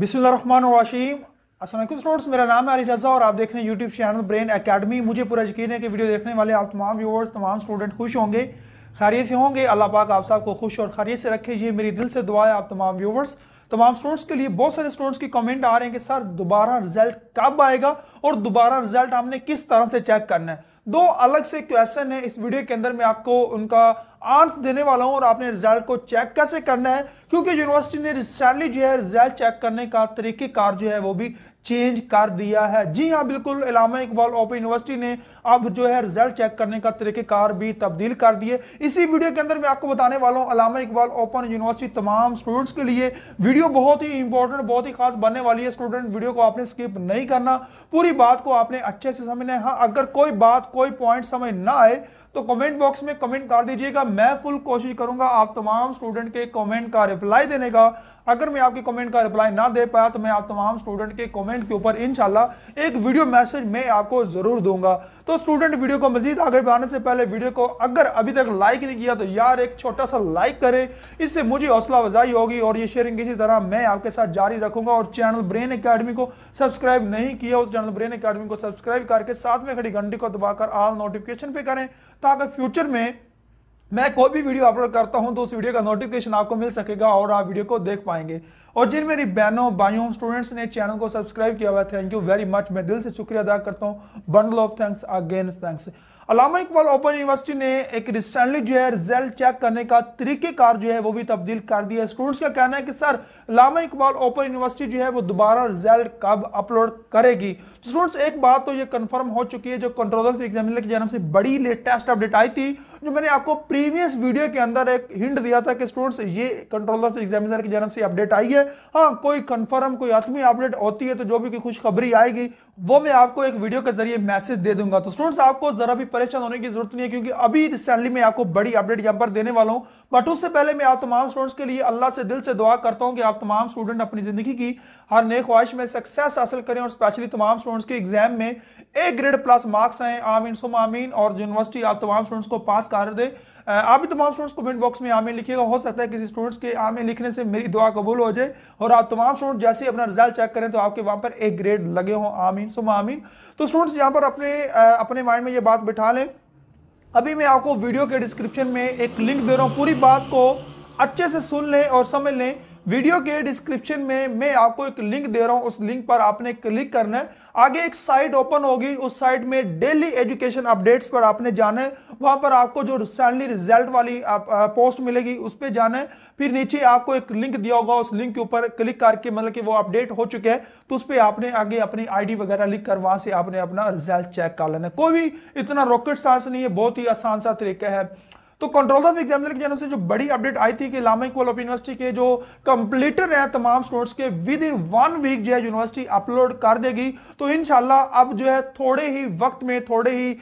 बिस्मिल्लाहिर्रहमानिर्रहीम असल स्टूडेंट्स मेरा नाम है अली रजा और आप देख रहे हैं यूट्यूब चैनल ब्रेन एकेडमी मुझे पूरा यकीन है कि वीडियो देखने वाले आप तमाम व्यूअर्स तमाम स्टूडेंट खुश होंगे खैरियत से होंगे अल्लाह पाक आप सबको खुश और खैरियत से रखे ये मेरी दिल से दुआ है आप तमाम व्यूवर्स तमाम स्टूडेंट्स के लिए बहुत सारे स्टूडेंट्स के कमेंट आ रहे हैं कि सर दोबारा रिजल्ट कब आएगा और दोबारा रिजल्ट हमने किस तरह से चेक करना है दो अलग से क्वेश्चन है इस वीडियो के अंदर मैं आपको उनका आंसर देने वाला हूं और आपने रिजल्ट को चेक कैसे करना है क्योंकि यूनिवर्सिटी ने रिसेंटली जो है रिजल्ट चेक करने का तरीके कार जो है वो भी चेंज कर दिया है जी हाँ बिल्कुल इलामा इकबाल ओपन यूनिवर्सिटी ने अब जो है रिजल्ट चेक करने का तरीकेकार भी तब्दील कर दिए इसी वीडियो के अंदर मैं आपको बताने वाला हूँ अलामा इकबाल ओपन यूनिवर्सिटी तमाम स्टूडेंट्स के लिए वीडियो बहुत ही इंपॉर्टेंट बहुत ही खास बनने वाली है स्टूडेंट वीडियो को आपने स्किप नहीं करना पूरी बात को आपने अच्छे से समझना है हाँ अगर कोई बात कोई पॉइंट समझ ना आए तो कमेंट बॉक्स में कमेंट कर दीजिएगा मैं फुल कोशिश करूंगा आप तमाम स्टूडेंट के कमेंट का रिप्लाई देने का अगर मैं आपके कमेंट का रिप्लाई ना दे पाया तो मैं आप तमाम स्टूडेंट के कमेंट के ऊपर इनशाला एक वीडियो मैसेज मैं आपको जरूर दूंगा तो स्टूडेंट वीडियो को मजीद आगे बढ़ाने से पहले वीडियो को अगर अभी तक लाइक नहीं किया तो यार एक छोटा सा लाइक करें इससे मुझे हौसला अफजाई होगी और ये शेयरिंग इसी तरह मैं आपके साथ जारी रखूंगा और चैनल ब्रेन अकेडमी को सब्सक्राइब नहीं किया हो चैनल ब्रेन अकेडमी को सब्सक्राइब करके साथ में खड़ी घंटी को दबाकर ऑल नोटिफिकेशन पे करें अगर तो फ्यूचर में मैं कोई भी वीडियो अपलोड करता हूं तो उस वीडियो का नोटिफिकेशन आपको मिल सकेगा और आप वीडियो को देख पाएंगे और जिन मेरी बहनों भाइयों स्टूडेंट्स ने चैनल को सब्सक्राइब किया हुआ थैंक यू वेरी मच मैं दिल से शुक्रिया अदा करता हूं bundle of thanks again thanks Allama Iqbal open university ने एक रिसेंटली जो है रिजल्ट चेक करने का तरीकेकार जो है वो भी तब्दील कर दिया स्टूडेंट्स का कहना है कि sir Allama Iqbal open university जो है वो दोबारा रिजल्ट कब अपलोड करेगी तो स्टूडेंट्स एक बात तो ये कंफर्म हो चुकी है जो कंट्रोल ऑफ एग्जामिनर की जन्म से बड़ी लेटेस्ट अपडेट आई थी जो मैंने आपको प्रीवियस वीडियो के अंदर एक हिंट दिया था कि स्टूडेंट्स ये कंट्रोल ऑफ एग्जामिनर की जन्म से अपडेट आई है हाँ कोई कन्फर्म कोई आत्मी अपडेट होती है तो जो भी कोई खुशखबरी आएगी वो मैं आपको एक वीडियो के जरिए मैसेज दे दूंगा तो स्टूडेंट्स आपको जरा भी परेशान होने की जरूरत नहीं है क्योंकि अभी रिसेंटली मैं आपको बड़ी अपडेट यहां पर देने वाला हूं बट उससे पहले मैं आप तमाम स्टूडेंट्स के लिए अल्लाह से दिल से दुआ करता हूं कि आप तमाम स्टूडेंट अपनी जिंदगी की हर नए ख्वाहिश में सक्सेस हासिल करें और स्पेशली तमाम स्टूडेंट्स के एग्जाम में ए ग्रेड प्लस मार्क्स आए आमीन सुम आमीन और यूनिवर्सिटी आप तमाम स्टूडेंट्स को पास कर दे आप भी तमाम स्टूडेंट्स कमेंट बॉक्स में आमिर लिखिएगा हो सकता है किसी स्टूडेंट्स के आमिर लिखने से मेरी दुआ कबूल हो जाए और आप तमाम स्टूडेंट जैसे अपना रिजल्ट चेक करें तो आपके वहां पर एक ग्रेड लगे हों आमीन सुम आमीन तो स्टूडेंट्स यहाँ पर अपने अपने माइंड में ये बात बिठा लें अभी मैं आपको वीडियो के डिस्क्रिप्शन में एक लिंक दे रहा हूँ पूरी बात को अच्छे से सुन लें और समझ लें वीडियो के डिस्क्रिप्शन में मैं आपको एक लिंक दे रहा हूं उस लिंक पर आपने क्लिक करना है आगे एक साइट ओपन होगी उस साइट में डेली एजुकेशन अपडेट्स पर आपने जाना है वहां पर आपको जो रिसेंटली रिजल्ट वाली आप, आ, पोस्ट मिलेगी उस पर जाना है फिर नीचे आपको एक लिंक दिया होगा उस लिंक के ऊपर क्लिक करके मतलब कि वो अपडेट हो चुके हैं तो उस पर आपने आगे अपनी आईडी वगैरह लिख कर वहां से आपने अपना रिजल्ट चेक कर लेना कोई भी इतना रॉकेट साइंस नहीं है बहुत ही आसान सा तरीका है तो कंट्रोल ऑफ एग्जामिनर की जानव से जो बड़ी अपडेट आई थी कि लामा इक्वल ऑफ यूनिवर्सिटी के जो कंप्लीटर है तमाम स्टूडेंट्स के विद इन वन वीक जो है यूनिवर्सिटी अपलोड कर देगी तो इनशाला अब जो है थोड़े ही वक्त में थोड़े ही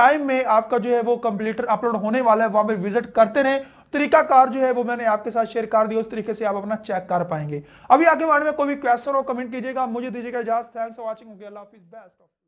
टाइम में आपका जो है वो कंप्लीटर अपलोड होने वाला है वहां पर विजिट करते रहे तरीका कार जो है वो मैंने आपके साथ शेयर कर दिया उस तरीके से आप अपना चेक कर पाएंगे अभी आगे बारे में कोई भी क्वेश्चन हो कमेंट कीजिएगा मुझे दीजिएगा इजाजत थैंक्स फॉर वॉचिंग अल्लाह हाफिज बेस्ट